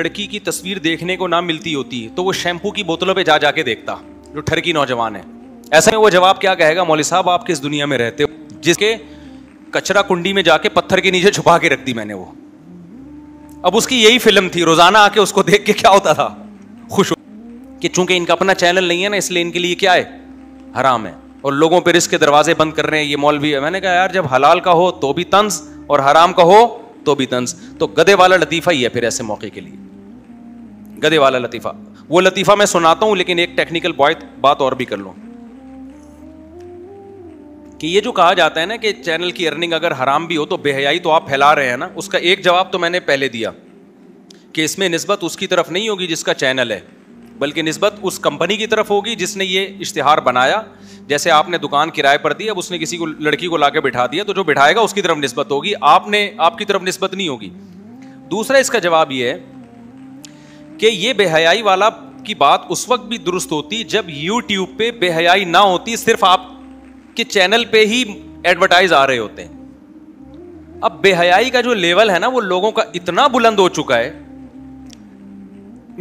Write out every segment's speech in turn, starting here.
लड़की की तस्वीर देखने को ना मिलती होती तो वो शैम्पू की बोतलों पे जा जाके देखता जो ठरकी नौजवान है ऐसे में वो जवाब क्या कहेगा मौली साहब आप किस दुनिया में रहते हो जिसके कचरा कुंडी में जाके पत्थर के नीचे छुपा के रख दी मैंने वो अब उसकी यही फिल्म थी रोजाना आके उसको देख के क्या होता था खुश हो कि चूंकि इनका अपना चैनल नहीं है ना इसलिए इनके लिए क्या है हराम है और लोगों पर रिस्क के दरवाजे बंद कर रहे हैं ये मौलवी है मैंने कहा यार जब हलाल का हो तो भी तंज और हराम का हो तो भी तंज तो गदे वाला लतीफा ही है फिर ऐसे मौके के लिए गधे वाला लतीफ़ा वो लतीफ़ा मैं सुनाता हूं लेकिन एक टेक्निकल बॉय बात और भी कर लो कि ये जो कहा जाता है ना कि चैनल की अर्निंग अगर हराम भी हो तो बेहयाई तो आप फैला रहे हैं ना उसका एक जवाब तो मैंने पहले दिया कि इसमें नस्बत उसकी तरफ नहीं होगी जिसका चैनल है बल्कि नस्बत उस कंपनी की तरफ होगी जिसने ये इश्तिहार बनाया जैसे आपने दुकान किराए पर दी अब उसने किसी को लड़की को ला के बिठा दिया तो जो बिठाएगा उसकी तरफ नस्बत होगी आपने आपकी तरफ नस्बत नहीं होगी दूसरा इसका जवाब यह है कि ये बेहयाई वाला की बात उस वक्त भी दुरुस्त होती जब यूट्यूब पे बेहयाई ना होती सिर्फ आप के चैनल पे ही एडवर्टाइज आ रहे होते हैं अब बेहयाई का जो लेवल है ना वो लोगों का इतना बुलंद हो चुका है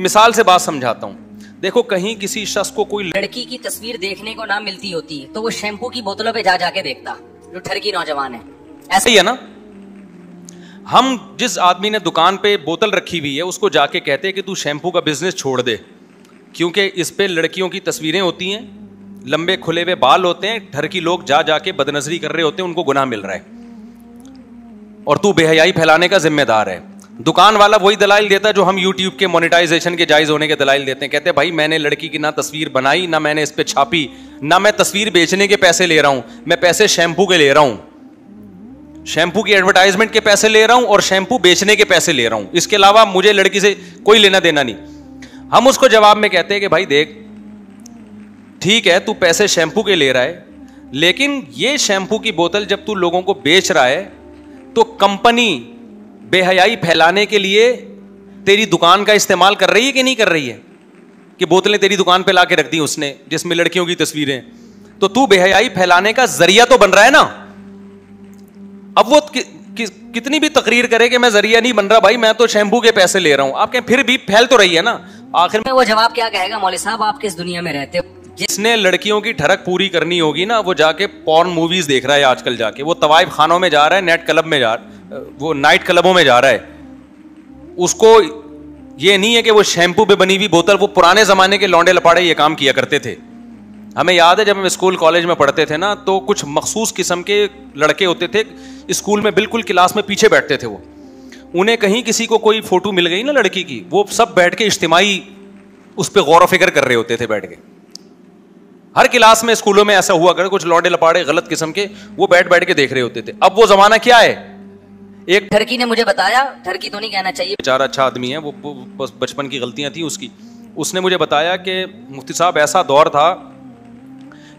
मिसाल से बात समझाता हूं देखो कहीं किसी शख्स को कोई लड़की की तस्वीर देखने को ना मिलती होती है तो वो शैम्पू की बोतलों पर जा जाके देखता जो ठरकी नौजवान है ऐसे ही है ना हम जिस आदमी ने दुकान पे बोतल रखी हुई है उसको जाके कहते हैं कि तू शैम्पू का बिज़नेस छोड़ दे क्योंकि इस पर लड़कियों की तस्वीरें होती हैं लंबे खुले हुए बाल होते हैं घर की लोग जा जाके बदनजरी कर रहे होते हैं उनको गुनाह मिल रहा है और तू बेहयाई फैलाने का जिम्मेदार है दुकान वाला वही दलाइल देता है जो हम यूट्यूब के मोनेटाइजेशन के जायज़ होने के दलाइल देते हैं कहते हैं भाई मैंने लड़की की ना तस्वीर बनाई ना मैंने इस पर छापी ना मैं तस्वीर बेचने के पैसे ले रहा हूँ मैं पैसे शैम्पू के ले रहा हूँ शैम्पू की एडवर्टाइजमेंट के पैसे ले रहा हूं और शैंपू बेचने के पैसे ले रहा हूं इसके अलावा मुझे लड़की से कोई लेना देना नहीं हम उसको जवाब में कहते हैं कि भाई देख ठीक है तू पैसे शैंपू के ले रहा है लेकिन ये शैंपू की बोतल जब तू लोगों को बेच रहा है तो कंपनी बेहयाई फैलाने के लिए तेरी दुकान का इस्तेमाल कर रही है कि नहीं कर रही है कि बोतलें तेरी दुकान पे ला के रख दी उसने जिसमें लड़कियों की तस्वीरें तो तू बेहयाई फैलाने का जरिया तो बन रहा है ना अब वो कि, कि, कितनी भी तकरीर करे कि मैं जरिया नहीं बन रहा भाई मैं तो शैम्पू के पैसे ले रहा हूँ आपके फिर भी फैल तो रही है ना आखिर में वो जवाब क्या कहेगा मौली साहब आप किस दुनिया में रहते हो जिसने लड़कियों की ठरक पूरी करनी होगी ना वो जाके पॉर्न मूवीज देख रहा है आजकल जाके वो तवाइफ खानों में जा रहा है नेट क्लब में जा वो नाइट क्लबों में जा रहा है उसको ये नहीं है कि वो शैम्पू पे बनी हुई बोतल वो पुराने जमाने के लौंडे लपाड़े ये काम किया करते थे हमें याद है जब हम स्कूल कॉलेज में पढ़ते थे ना तो कुछ मखसूस किस्म के लड़के होते थे स्कूल में बिल्कुल क्लास में पीछे बैठते थे वो उन्हें कहीं किसी को कोई फ़ोटो मिल गई ना लड़की की वो सब बैठ के इज्तिमाही उस पर गौर फिक्र कर रहे होते थे बैठ के हर क्लास में स्कूलों में ऐसा हुआ कर कुछ लौटे लपाड़े गलत किस्म के वो बैठ बैठ के देख रहे होते थे अब वो जमाना क्या है एक ठरकी ने मुझे बताया ठरकी तो नहीं कहना चाहिए बेचारा अच्छा आदमी है वो बस बचपन की गलतियां थी उसकी उसने मुझे बताया कि मुफ्ती साहब ऐसा दौर था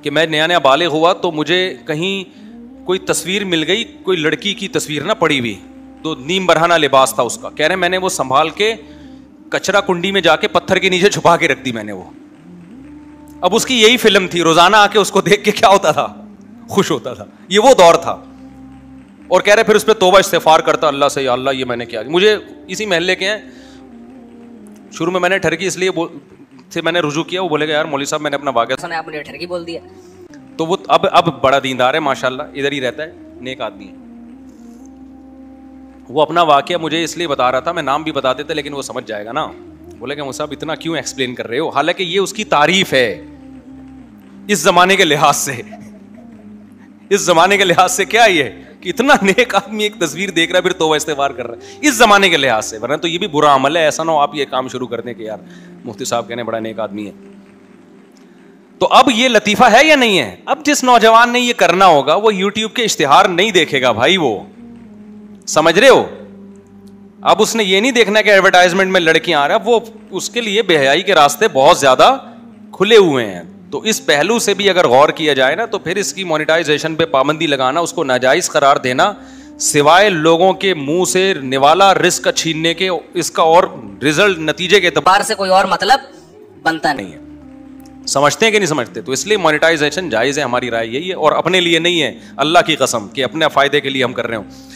कि मैं नया नया बालिग हुआ तो मुझे कहीं कोई तस्वीर मिल गई कोई लड़की की तस्वीर ना पड़ी हुई तो नीम बरहाना लिबास था उसका कह रहे मैंने वो संभाल के कचरा कुंडी में जाके पत्थर के नीचे छुपा के रख दी मैंने वो अब उसकी यही फिल्म थी रोजाना आके उसको देख के क्या होता था खुश होता था ये वो दौर था और कह रहे फिर उस पर तोबा इस्तेफार करता अल्लाह से अल्लाह ये मैंने क्या मुझे इसी महल्ले के हैं शुरू में मैंने ठरकी इसलिए से मैंने रुजू किया वो बोलेगा यार मौली साहब मैंने अपना वाक्य आपने ठहर के बोल दिया तो वो अब अब बड़ा दीनदार है माशाल्लाह इधर ही रहता है नेक आदमी है वो अपना वाक्य मुझे इसलिए बता रहा था मैं नाम भी बता देता लेकिन वो समझ जाएगा ना बोले क्या साहब इतना क्यों एक्सप्लेन कर रहे हो हालांकि ये उसकी तारीफ है इस जमाने के लिहाज से इस जमाने के लिहाज से क्या ये कि इतना नेक आदमी एक तस्वीर देख रहा है फिर तो इस्तेवार कर रहा है इस जमाने के लिहाज से वरना तो ये भी बुरा अमल है ऐसा ना हो आप ये काम शुरू कर दें कि यार मुफ्ती साहब कहने बड़ा नेक आदमी है तो अब ये लतीफा है या नहीं है अब जिस नौजवान ने ये करना होगा वो यूट्यूब के इश्तिहार नहीं देखेगा भाई वो समझ रहे हो अब उसने ये नहीं देखना कि एडवर्टाइजमेंट में लड़कियां आ रहा है वो उसके लिए बेहयाई के रास्ते बहुत ज्यादा खुले हुए हैं तो इस पहलू से भी अगर गौर किया जाए ना तो फिर इसकी मोनिटाइजेशन पे पाबंदी लगाना उसको नाजायज़ करार देना सिवाय लोगों के मुंह से निवाला रिस्क छीनने के इसका और रिजल्ट नतीजे के एतबार से कोई और मतलब बनता नहीं है समझते हैं कि नहीं समझते तो इसलिए मोनिटाइजेशन जायज़ है हमारी राय यही है और अपने लिए नहीं है अल्लाह की कसम कि अपने फ़ायदे के लिए हम कर रहे हो